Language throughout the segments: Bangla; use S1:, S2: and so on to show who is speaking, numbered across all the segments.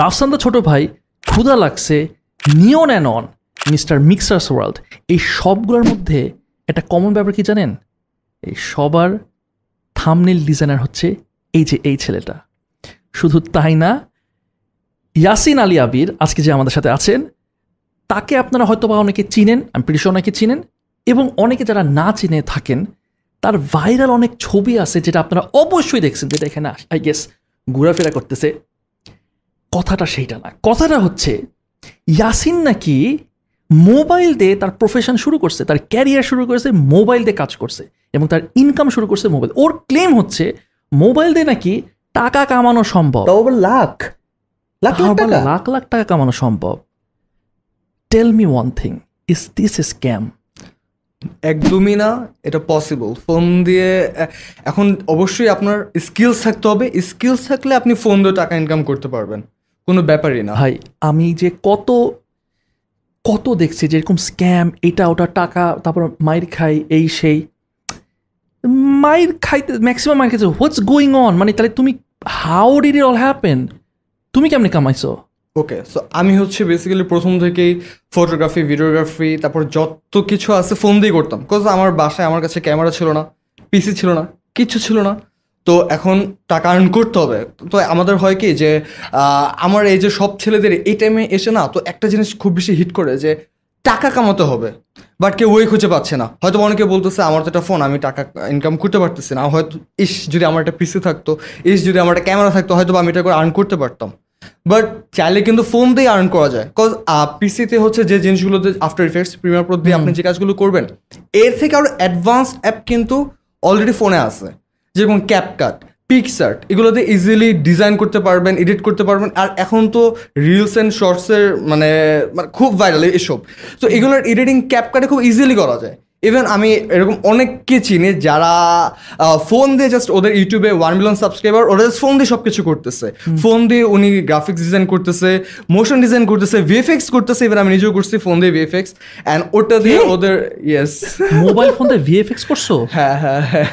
S1: রাফসান্দা ছোট ভাই ক্ষুদা লাগছে নিয়ন অ্যান অন মিস্টার মিক্সার্স ওয়ার্ল্ড এই সবগুলোর মধ্যে একটা কমন ব্যাপার কি জানেন এই সবার থামনেল ডিজাইনার হচ্ছে এই যে এই ছেলেটা শুধু তাই না ইয়াসিন আলী আবির আজকে যে আমাদের সাথে আছেন তাকে আপনারা হয়তো বা অনেকে চিনেন আমি পিটিশ অনেকে চিনেন এবং অনেকে যারা না চিনে থাকেন তার ভাইরাল অনেক ছবি আছে যেটা আপনারা অবশ্যই দেখছেন যেটা এখানে আই গেস ঘোরাফেরা করতেছে কথাটা সেইটা না কথাটা হচ্ছে ইয়াসিন নাকি মোবাইল দিয়ে তার প্রফেশন শুরু করছে তার ক্যারিয়ার শুরু করেছে মোবাইল দিয়ে কাজ করছে এবং তার ইনকাম শুরু করছে মোবাইল ওর ক্লেম হচ্ছে মোবাইল দিয়ে নাকি টাকা কামানো সম্ভব লাখ হ্যাঁ, লাখ লাখ টাকা কামানো সম্ভব tell me one thing is this
S2: a scam একদমই না এটা পসিবল ফোন দিয়ে এখন অবশ্যই আপনার স্কিলস থাকতে হবে স্কিলস থাকলে আপনি ফোন দিয়ে টাকা ইনকাম করতে পারবেন কোনো ব্যাপারই না ভাই আমি যে কত কত দেখছি যেরকম স্ক্যাম
S1: এটা ওটা টাকা তারপর মায়ের খাই এই সেই মায়ের খাইতে ম্যাক্সিমাম মায়ের খাইছে হোয়াটস গোয়িং অন মানে তাহলে তুমি how did it all happen তুমি কেমনি কামাইছো
S2: ওকে সো আমি হচ্ছে বেসিক্যালি প্রথম থেকেই ফটোগ্রাফি ভিডিওগ্রাফি তারপর যত কিছু আছে ফোন দিয়ে করতাম বিকজ আমার বাসায় আমার কাছে ক্যামেরা ছিল না পিসি ছিল না কিছু ছিল না তো এখন টাকা আর্ন করতে হবে তো আমাদের হয় কি যে আমার এই যে সব ছেলেদের এই টাইমে এসে না তো একটা জিনিস খুব বেশি হিট করে যে টাকা কামাতে হবে বাট কেউ ওই খুঁজে পাচ্ছে না হয়তো অনেকে বলতেছে আমার তো একটা ফোন আমি টাকা ইনকাম করতে পারতেছি না হয়তো ইস যদি আমার একটা পিসি থাকতো ইস যদি আমার একটা ক্যামেরা থাকতো হয়তো আমি এটা করে আর্ন করতে পারতাম বাট চাইলে কিন্তু ফোন দিয়ে আর্ন করা যায় কজ পিসিতে হচ্ছে যে জিনিসগুলোতে আফটার ইফেক্টস প্রিমিয়ার প্রো দিয়ে আপনি যে কাজগুলো করবেন এর থেকে আরও অ্যাডভান্স অ্যাপ কিন্তু অলরেডি ফোনে আছে যেরকম ক্যাপকাট পিকশার্ট এগুলোতে ইজিলি ডিজাইন করতে পারবেন এডিট করতে পারবেন আর এখন তো রিলস অ্যান্ড শর্টসের মানে মানে খুব ভাইরাল এসব তো এগুলোর এডিটিং ক্যাপকাটে খুব ইজিলি করা যায় ইভেন আমি এরকম অনেককে চিনি যারা ফোন দিয়ে জাস্ট ওদের ইউটিউবে ওয়ান মিলিয়ন সাবস্ক্রাইবার ওরা জাস্ট ফোন দিয়ে সব কিছু করতেছে ফোন দিয়ে উনি গ্রাফিক্স ডিজাইন করতেছে মোশন ডিজাইন করতেছে ভিএফএক্স করতেছে ইভেন আমি নিজেও করছি ফোন দিয়ে ভিএফএক্স অ্যান্ড ওটা দিয়ে ওদের ইয়েস মোবাইল ফোন দিয়ে
S1: ভিএফএক্স করছো হ্যাঁ হ্যাঁ হ্যাঁ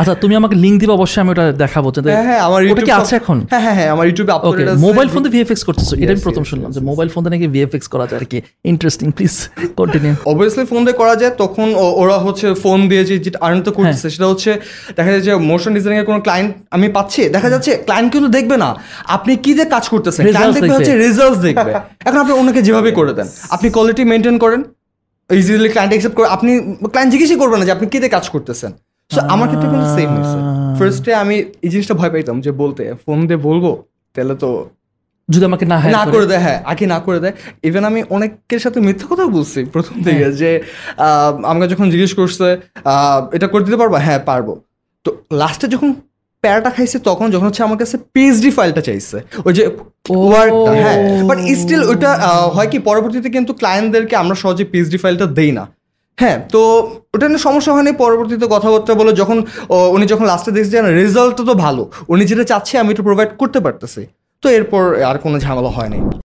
S1: আচ্ছা তুমি আমাকে লিঙ্ক দিবে অবশ্যই আমি ওটা দেখাবো হ্যাঁ হ্যাঁ আমার ইউটিউব কি আছে এখন হ্যাঁ হ্যাঁ, হ্যাঁ আমার ইউটিউবে আপলোড আছে মোবাইল ফোন দিয়ে ভিএফএক্স করতেছো এটা আমি প্রথম শুনলাম যে মোবাইল ফোন দিয়ে নাকি ভিএফএক্স করা যায় আর কি interesting please continue
S2: obviously phone দিয়ে করা যায় তখন ওরা হচ্ছে ফোন দিয়ে যে যেটা আর্ন তো করতেছে হ্যাঁ। সেটা হচ্ছে দেখা যাচ্ছে যে মোশন ডিজাইনিং এর কোনো ক্লায়েন্ট আমি পাচ্ছি দেখা যাচ্ছে ক্লায়েন্ট কিন্তু দেখবে না আপনি কি দিয়ে কাজ করতেছেন ক্লায়েন্ট দেখবে হচ্ছে রেজাল্টস দেখবে এখন আপনি ওনাকে যেভাবে করে দেন আপনি কোয়ালিটি মেনটেন করেন ইজিলি ক্লায়েন্ট অ্যাকসেপ্ট করে আপনি ক্লায়েন্ট জিজ্ঞেসই করবে না যে আপনি কীতে কাজ করতেছেন সো আমার ক্ষেত্রে কিন্তু সেম হয়েছে ফার্স্টে আমি এই জিনিসটা ভয় পাইতাম যে বলতে ফোন দিয়ে বলবো তাহলে তো
S1: যদি আমাকে না না করে দেয়
S2: হ্যাঁ আগে না করে দেয় ইভেন আমি অনেকের সাথে মিথ্যা কথা বলছি প্রথম হ্যাঁ। থেকে যে আমাকে যখন জিজ্ঞেস করছে এটা করে দিতে পারবো হ্যাঁ পারবো তো লাস্টে যখন প্যারাটা খাইছে তখন যখন হচ্ছে আমার কাছে পিএইচডি ফাইলটা চাইছে ওই যে ওয়ার্ডটা হ্যাঁ বাট স্টিল ওইটা হয় কি পরবর্তীতে কিন্তু ক্লায়েন্টদেরকে আমরা সহজে পিএইচডি ফাইলটা দেই না হ্যাঁ তো ওটা নিয়ে সমস্যা হয়নি পরবর্তীতে কথাবার্তা বলো যখন উনি যখন লাস্টে দেখছে রেজাল্ট তো ভালো উনি যেটা চাচ্ছে আমি এটা প্রোভাইড করতে পারতেছি তো এরপর আর কোনো ঝামেলা হয়নি